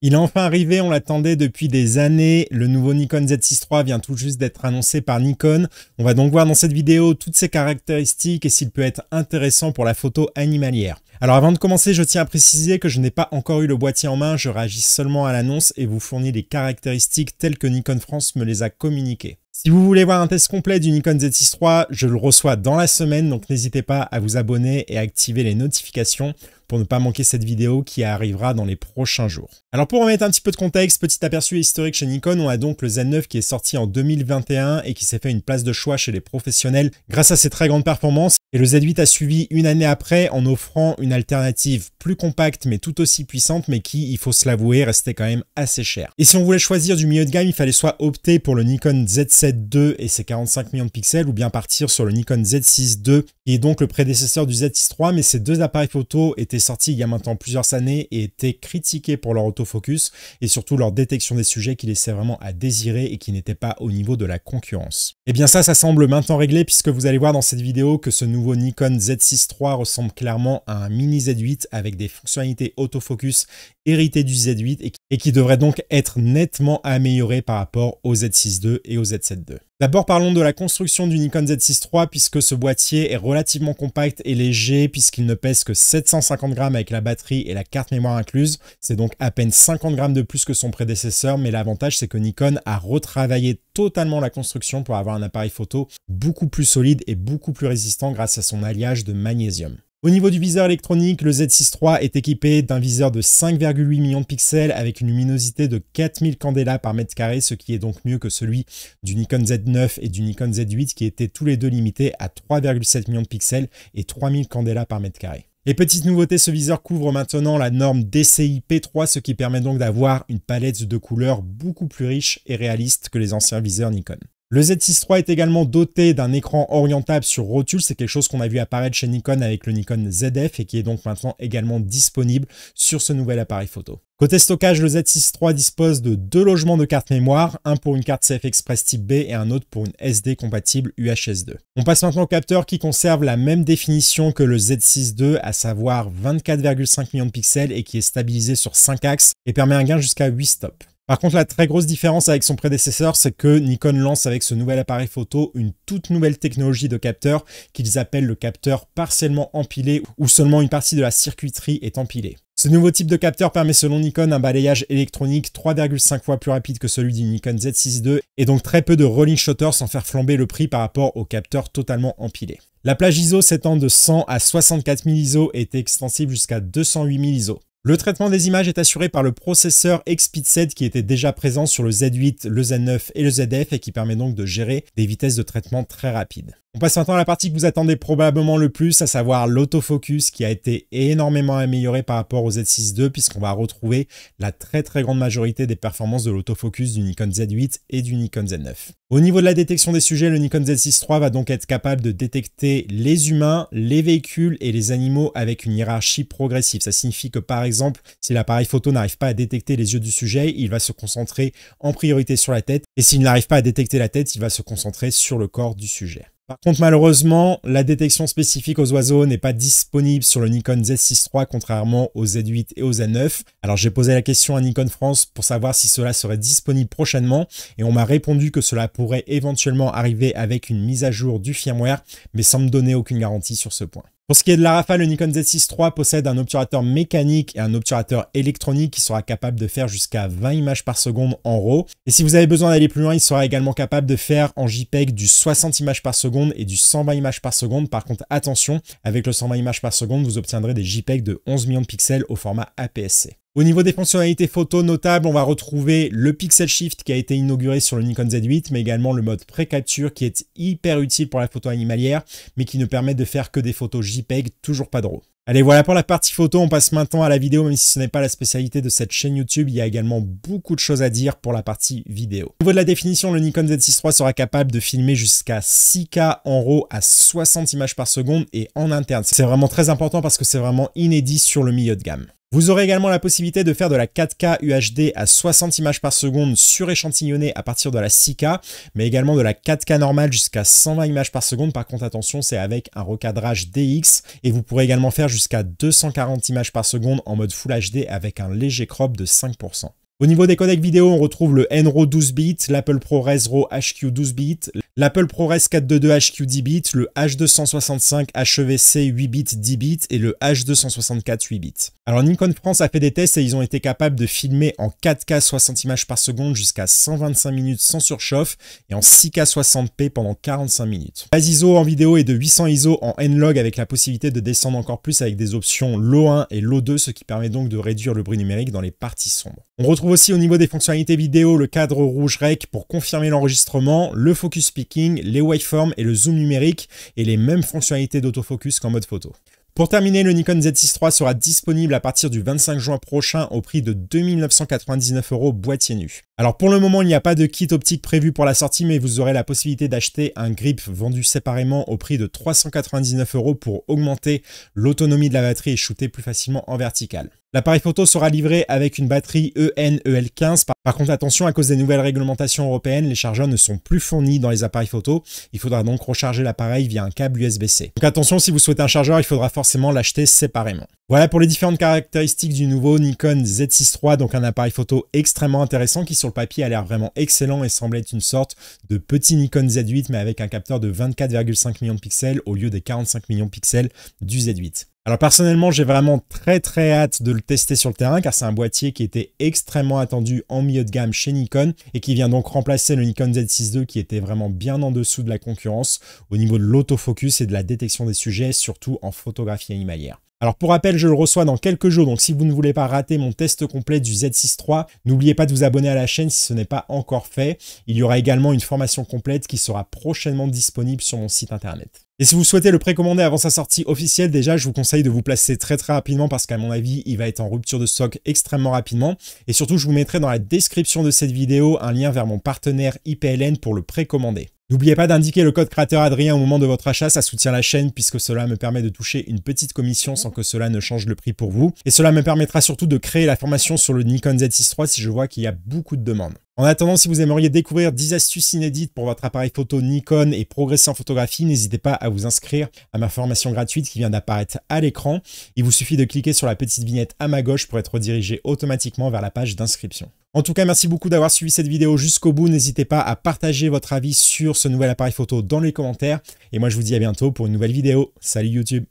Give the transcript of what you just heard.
Il est enfin arrivé, on l'attendait depuis des années. Le nouveau Nikon Z6 III vient tout juste d'être annoncé par Nikon. On va donc voir dans cette vidéo toutes ses caractéristiques et s'il peut être intéressant pour la photo animalière. Alors avant de commencer, je tiens à préciser que je n'ai pas encore eu le boîtier en main, je réagis seulement à l'annonce et vous fournis les caractéristiques telles que Nikon France me les a communiquées. Si vous voulez voir un test complet du Nikon Z6 III, je le reçois dans la semaine, donc n'hésitez pas à vous abonner et à activer les notifications pour ne pas manquer cette vidéo qui arrivera dans les prochains jours. Alors pour remettre un petit peu de contexte, petit aperçu historique chez Nikon, on a donc le Z9 qui est sorti en 2021 et qui s'est fait une place de choix chez les professionnels grâce à ses très grandes performances et le Z8 a suivi une année après en offrant une alternative plus compacte mais tout aussi puissante mais qui, il faut se l'avouer, restait quand même assez cher Et si on voulait choisir du milieu de gamme, il fallait soit opter pour le Nikon Z7 II et ses 45 millions de pixels ou bien partir sur le Nikon Z6 II qui est donc le prédécesseur du Z6 III mais ces deux appareils photo étaient sortis il y a maintenant plusieurs années et étaient critiqués pour leur autofocus et surtout leur détection des sujets qui laissaient vraiment à désirer et qui n'étaient pas au niveau de la concurrence. Et eh bien ça, ça semble maintenant réglé puisque vous allez voir dans cette vidéo que ce nouveau nouveau Nikon Z6 III ressemble clairement à un mini Z8 avec des fonctionnalités autofocus héritées du Z8 et qui, et devrait donc être nettement amélioré par rapport au Z6 II et au Z7 II. D'abord parlons de la construction du Nikon Z6 III puisque ce boîtier est relativement compact et léger puisqu'il ne pèse que 750 grammes avec la batterie et la carte mémoire incluse. C'est donc à peine 50 grammes de plus que son prédécesseur mais l'avantage c'est que Nikon a retravaillé totalement la construction pour avoir un appareil photo beaucoup plus solide et beaucoup plus résistant grâce à son alliage de magnésium. Au niveau du viseur électronique, le Z63 est équipé d'un viseur de 5,8 millions de pixels avec une luminosité de 4000 candélas par mètre carré, ce qui est donc mieux que celui du Nikon Z9 et du Nikon Z8 qui étaient tous les deux limités à 3,7 millions de pixels et 3000 candélas par mètre carré. Les petite nouveauté, ce viseur couvre maintenant la norme DCI P3, ce qui permet donc d'avoir une palette de couleurs beaucoup plus riche et réaliste que les anciens viseurs Nikon. Le Z6 III est également doté d'un écran orientable sur rotule, c'est quelque chose qu'on a vu apparaître chez Nikon avec le Nikon ZF et qui est donc maintenant également disponible sur ce nouvel appareil photo. Côté stockage, le Z6 III dispose de deux logements de cartes mémoire, un pour une carte CF Express type B et un autre pour une SD compatible UHS-2. On passe maintenant au capteur qui conserve la même définition que le Z6 II, à savoir 24,5 millions de pixels et qui est stabilisé sur 5 axes et permet un gain jusqu'à 8 stops. Par contre, la très grosse différence avec son prédécesseur, c'est que Nikon lance avec ce nouvel appareil photo une toute nouvelle technologie de capteur qu'ils appellent le capteur partiellement empilé où seulement une partie de la circuiterie est empilée. Ce nouveau type de capteur permet selon Nikon un balayage électronique 3,5 fois plus rapide que celui du Nikon Z6 II et donc très peu de rolling shutter sans faire flamber le prix par rapport au capteur totalement empilé. La plage ISO s'étend de 100 à 64 000 ISO et est extensible jusqu'à 208 000 ISO. Le traitement des images est assuré par le processeur xps-z qui était déjà présent sur le Z8, le Z9 et le ZF et qui permet donc de gérer des vitesses de traitement très rapides. On passe maintenant à la partie que vous attendez probablement le plus, à savoir l'autofocus qui a été énormément amélioré par rapport au Z6 II puisqu'on va retrouver la très très grande majorité des performances de l'autofocus du Nikon Z8 et du Nikon Z9. Au niveau de la détection des sujets, le Nikon Z6 III va donc être capable de détecter les humains, les véhicules et les animaux avec une hiérarchie progressive. Ça signifie que par exemple, si l'appareil photo n'arrive pas à détecter les yeux du sujet, il va se concentrer en priorité sur la tête et s'il n'arrive pas à détecter la tête, il va se concentrer sur le corps du sujet. Par contre, malheureusement, la détection spécifique aux oiseaux n'est pas disponible sur le Nikon Z6 III, contrairement aux Z8 et aux Z9. Alors j'ai posé la question à Nikon France pour savoir si cela serait disponible prochainement, et on m'a répondu que cela pourrait éventuellement arriver avec une mise à jour du firmware, mais sans me donner aucune garantie sur ce point. Pour ce qui est de la rafale, le Nikon Z6 III possède un obturateur mécanique et un obturateur électronique qui sera capable de faire jusqu'à 20 images par seconde en RAW. Et si vous avez besoin d'aller plus loin, il sera également capable de faire en JPEG du 60 images par seconde et du 120 images par seconde. Par contre, attention, avec le 120 images par seconde, vous obtiendrez des JPEG de 11 millions de pixels au format APS-C. Au niveau des fonctionnalités photo notables, on va retrouver le Pixel Shift qui a été inauguré sur le Nikon Z8, mais également le mode pré-capture qui est hyper utile pour la photo animalière, mais qui ne permet de faire que des photos JPEG, toujours pas drôle. Allez, voilà pour la partie photo, on passe maintenant à la vidéo, même si ce n'est pas la spécialité de cette chaîne YouTube, il y a également beaucoup de choses à dire pour la partie vidéo. Au niveau de la définition, le Nikon Z6 III sera capable de filmer jusqu'à 6K en RAW à 60 images par seconde et en interne. C'est vraiment très important parce que c'est vraiment inédit sur le milieu de gamme. Vous aurez également la possibilité de faire de la 4K UHD à 60 images par seconde suréchantillonnée à partir de la 6K, mais également de la 4K normale jusqu'à 120 images par seconde. Par contre, attention, c'est avec un recadrage DX et vous pourrez également faire jusqu'à 240 images par seconde en mode Full HD avec un léger crop de 5%. Au niveau des codecs vidéo, on retrouve le NRO 12 bits, l'Apple ProRes RAW HQ 12 bits, l'Apple ProRes 422 HQ 10 bits, le H265 HEVC 8 bits 10 bits et le H264 8 bits. Alors Nikon France a fait des tests et ils ont été capables de filmer en 4K 60 images par seconde jusqu'à 125 minutes sans surchauffe et en 6K 60p pendant 45 minutes. La ISO en vidéo est de 800 ISO en N-Log avec la possibilité de descendre encore plus avec des options LO1 et LO2 ce qui permet donc de réduire le bruit numérique dans les parties sombres. On retrouve aussi au niveau des fonctionnalités vidéo le cadre rouge REC pour confirmer l'enregistrement, le focus peaking, les waveforms et le zoom numérique et les mêmes fonctionnalités d'autofocus qu'en mode photo. Pour terminer, le Nikon Z6 III sera disponible à partir du 25 juin prochain au prix de 2999 euros boîtier nu. Alors pour le moment, il n'y a pas de kit optique prévu pour la sortie, mais vous aurez la possibilité d'acheter un grip vendu séparément au prix de 399 euros pour augmenter l'autonomie de la batterie et shooter plus facilement en vertical. L'appareil photo sera livré avec une batterie EN-EL15. Par contre, attention, à cause des nouvelles réglementations européennes, les chargeurs ne sont plus fournis dans les appareils photo. Il faudra donc recharger l'appareil via un câble USB-C. Donc attention, si vous souhaitez un chargeur, il faudra forcément l'acheter séparément. Voilà pour les différentes caractéristiques du nouveau Nikon Z6 III, donc un appareil photo extrêmement intéressant qui sur le papier a l'air vraiment excellent et semble être une sorte de petit Nikon Z8 mais avec un capteur de 24,5 millions de pixels au lieu des 45 millions de pixels du Z8. Alors personnellement, j'ai vraiment très très hâte de le tester sur le terrain car c'est un boîtier qui était extrêmement attendu en milieu de gamme chez Nikon et qui vient donc remplacer le Nikon Z6 II qui était vraiment bien en dessous de la concurrence au niveau de l'autofocus et de la détection des sujets, surtout en photographie animalière. Alors pour rappel, je le reçois dans quelques jours, donc si vous ne voulez pas rater mon test complet du Z63, n'oubliez pas de vous abonner à la chaîne si ce n'est pas encore fait. Il y aura également une formation complète qui sera prochainement disponible sur mon site internet. Et si vous souhaitez le précommander avant sa sortie officielle, déjà, je vous conseille de vous placer très très rapidement parce qu'à mon avis, il va être en rupture de stock extrêmement rapidement. Et surtout, je vous mettrai dans la description de cette vidéo un lien vers mon partenaire IPLN pour le précommander. N'oubliez pas d'indiquer le code créateur Adrien au moment de votre achat, ça soutient la chaîne puisque cela me permet de toucher une petite commission sans que cela ne change le prix pour vous. Et cela me permettra surtout de créer la formation sur le Nikon Z6 III si je vois qu'il y a beaucoup de demandes. En attendant, si vous aimeriez découvrir 10 astuces inédites pour votre appareil photo Nikon et progresser en photographie, n'hésitez pas à vous inscrire à ma formation gratuite qui vient d'apparaître à l'écran. Il vous suffit de cliquer sur la petite vignette à ma gauche pour être redirigé automatiquement vers la page d'inscription. En tout cas, merci beaucoup d'avoir suivi cette vidéo jusqu'au bout. N'hésitez pas à partager votre avis sur ce nouvel appareil photo dans les commentaires. Et moi, je vous dis à bientôt pour une nouvelle vidéo. Salut YouTube